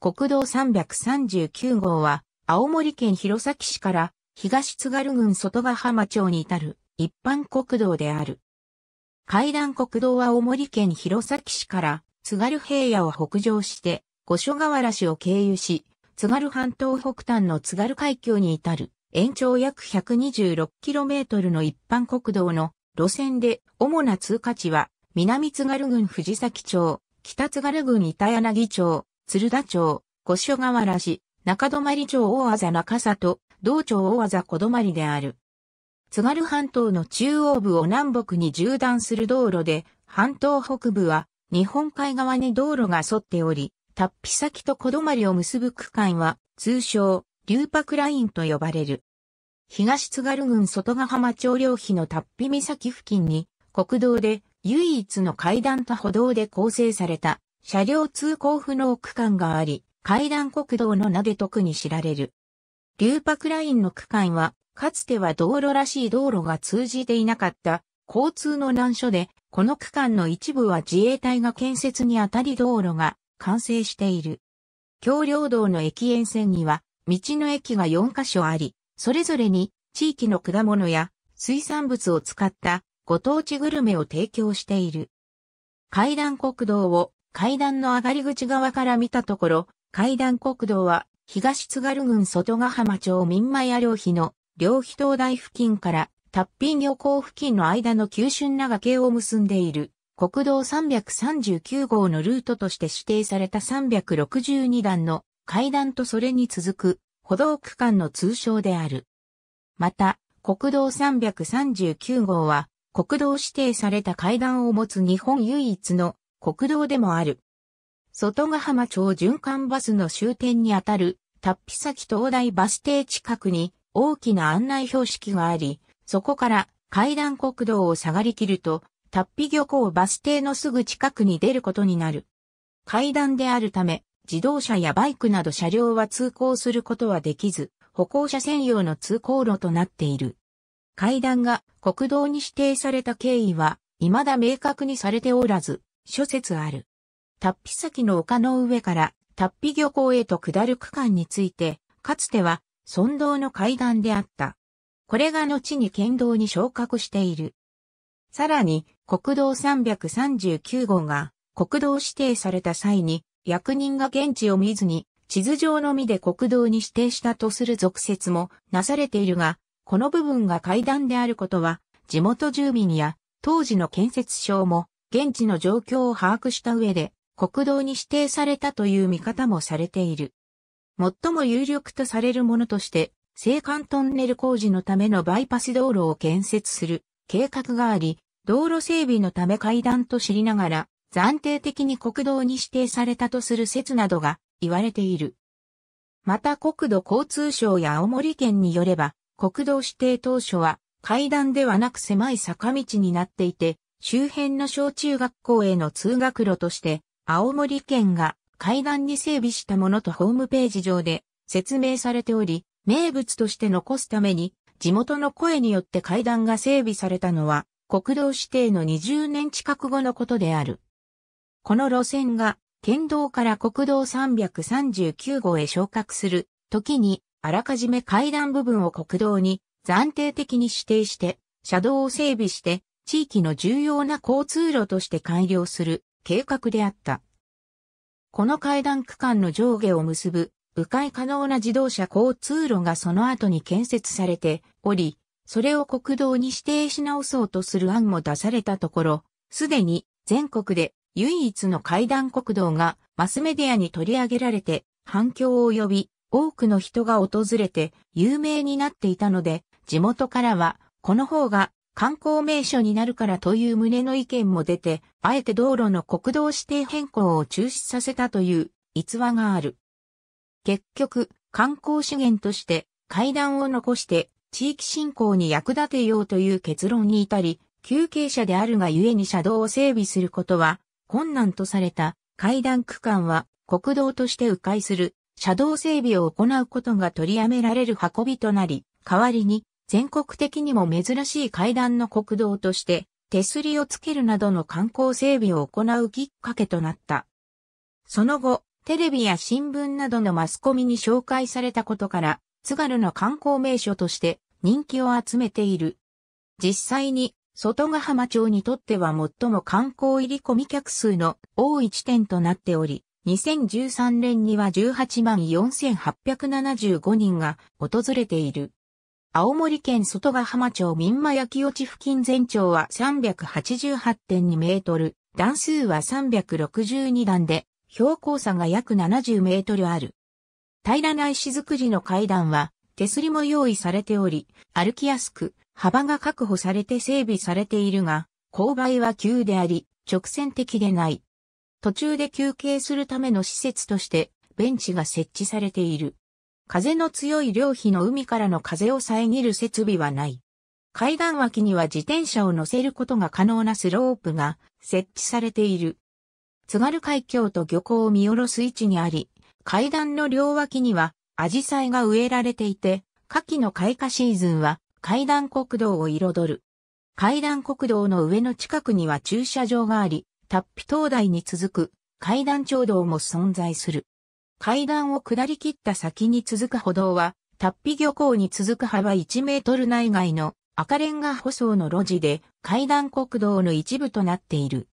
国道339号は、青森県弘前市から東津軽郡外ヶ浜町に至る一般国道である。階段国道は青森県弘前市から津軽平野を北上して、五所川原市を経由し、津軽半島北端の津軽海峡に至る延長約 126km の一般国道の路線で主な通過地は南津軽郡藤崎町、北津軽郡板柳町、鶴田町、五所川原市、中泊町大字中里、道町大字小泊である。津軽半島の中央部を南北に縦断する道路で、半島北部は日本海側に道路が沿っており、達筆先と小泊を結ぶ区間は、通称、龍白ラインと呼ばれる。東津軽郡外ヶ浜町領費の達筆岬付近に、国道で唯一の階段と歩道で構成された車両通行不能区間があり、階段国道の名で特に知られる。流白ラインの区間は、かつては道路らしい道路が通じていなかった交通の難所で、この区間の一部は自衛隊が建設にあたり道路が完成している。橋梁道の駅沿線には、道の駅が4カ所あり、それぞれに地域の果物や水産物を使ったご当地グルメを提供している。階段国道を階段の上がり口側から見たところ、階段国道は東津軽郡外ヶ浜町民前屋良碑の両碑灯台付近から達品漁港付近の間の急峻な崖を結んでいる国道339号のルートとして指定された362段の階段とそれに続く歩道区間の通称である。また、国道339号は国道指定された階段を持つ日本唯一の国道でもある。外ヶ浜町循環バスの終点にあたる、タッピ先東大バス停近くに大きな案内標識があり、そこから階段国道を下がりきると、タッピ漁港バス停のすぐ近くに出ることになる。階段であるため、自動車やバイクなど車両は通行することはできず、歩行者専用の通行路となっている。階段が国道に指定された経緯は、未だ明確にされておらず、諸説ある。ッピ先の丘の上からッピ漁港へと下る区間について、かつては村道の階段であった。これが後に県道に昇格している。さらに、国道339号が国道指定された際に、役人が現地を見ずに、地図上のみで国道に指定したとする俗説もなされているが、この部分が階段であることは、地元住民や当時の建設省も現地の状況を把握した上で、国道に指定されたという見方もされている。最も有力とされるものとして、青函トンネル工事のためのバイパス道路を建設する計画があり、道路整備のため階段と知りながら、暫定的に国道に指定されたとする説などが言われている。また国土交通省や青森県によれば、国道指定当初は階段ではなく狭い坂道になっていて、周辺の小中学校への通学路として、青森県が階段に整備したものとホームページ上で説明されており、名物として残すために、地元の声によって階段が整備されたのは、国道指定の20年近く後のことである。この路線が、県道から国道339号へ昇格する時に、あらかじめ階段部分を国道に暫定的に指定して、車道を整備して、地域の重要な交通路として改良する計画であった。この階段区間の上下を結ぶ、迂回可能な自動車交通路がその後に建設されており、それを国道に指定し直そうとする案も出されたところ、すでに全国で唯一の階段国道がマスメディアに取り上げられて反響を呼び、多くの人が訪れて有名になっていたので、地元からはこの方が観光名所になるからという旨の意見も出て、あえて道路の国道指定変更を中止させたという逸話がある。結局、観光資源として階段を残して地域振興に役立てようという結論に至り、休憩者であるがゆえに車道を整備することは困難とされた階段区間は国道として迂回する車道整備を行うことが取りやめられる運びとなり、代わりに全国的にも珍しい階段の国道として、手すりをつけるなどの観光整備を行うきっかけとなった。その後、テレビや新聞などのマスコミに紹介されたことから、津軽の観光名所として人気を集めている。実際に、外ヶ浜町にとっては最も観光入り込み客数の多い地点となっており、2013年には18万4875人が訪れている。青森県外ヶ浜町民間焼き落ち付近全長は388.2メートル、段数は362段で、標高差が約70メートルある。平らな石造りの階段は、手すりも用意されており、歩きやすく、幅が確保されて整備されているが、勾配は急であり、直線的でない。途中で休憩するための施設として、ベンチが設置されている。風の強い両費の海からの風を遮る設備はない。階段脇には自転車を乗せることが可能なスロープが設置されている。津軽海峡と漁港を見下ろす位置にあり、階段の両脇にはアジサイが植えられていて、夏季の開花シーズンは階段国道を彩る。階段国道の上の近くには駐車場があり、タッピ灯台に続く階段町道も存在する。階段を下り切った先に続く歩道は、タッピ漁港に続く幅1メートル内外の赤レンガ舗装の路地で階段国道の一部となっている。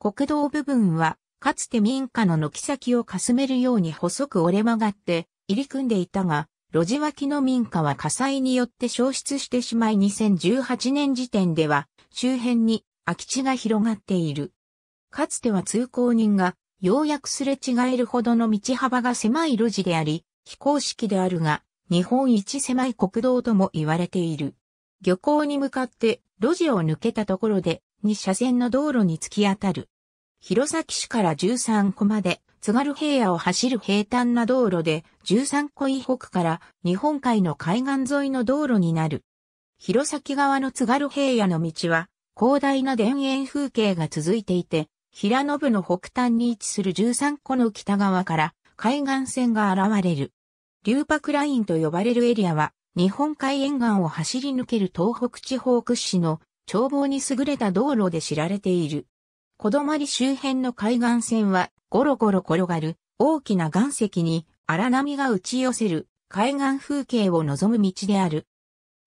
国道部分は、かつて民家の軒先をかすめるように細く折れ曲がって入り組んでいたが、路地脇の民家は火災によって消失してしまい2018年時点では周辺に空き地が広がっている。かつては通行人がようやくすれ違えるほどの道幅が狭い路地であり、非公式であるが、日本一狭い国道とも言われている。漁港に向かって路地を抜けたところで、2車線の道路に突き当たる。弘前市から13個まで、津軽平野を走る平坦な道路で、13個以北から日本海の海岸沿いの道路になる。弘前側の津軽平野の道は、広大な田園風景が続いていて、平野部の北端に位置する13個の北側から海岸線が現れる。龍白ラインと呼ばれるエリアは、日本海沿岸を走り抜ける東北地方屈指の眺望に優れた道路で知られている。小泊周辺の海岸線はゴロゴロ転がる大きな岩石に荒波が打ち寄せる海岸風景を望む道である。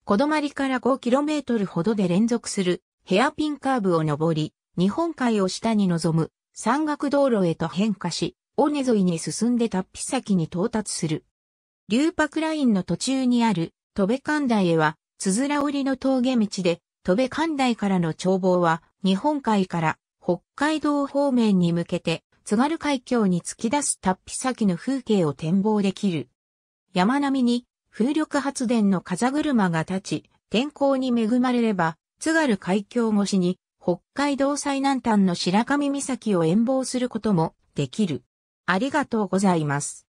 小泊から 5km ほどで連続するヘアピンカーブを登り、日本海を下に望む山岳道路へと変化し、尾根沿いに進んで達筆先に到達する。龍白ラインの途中にある、戸部寛大へは、つづら折りの峠道で、戸部寛大からの眺望は、日本海から北海道方面に向けて、津軽海峡に突き出す達筆先の風景を展望できる。山並みに風力発電の風車が立ち、天候に恵まれれば、津軽海峡越しに北海道最南端の白神岬を遠望することもできる。ありがとうございます。